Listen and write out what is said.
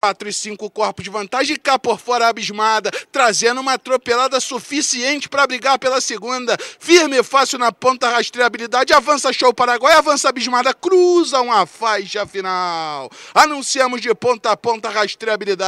4 e 5 corpos de vantagem e cá por fora abismada, trazendo uma atropelada suficiente para brigar pela segunda. Firme e fácil na ponta, rastreabilidade, avança show Paraguai, avança abismada, cruza uma faixa final. Anunciamos de ponta a ponta rastreabilidade.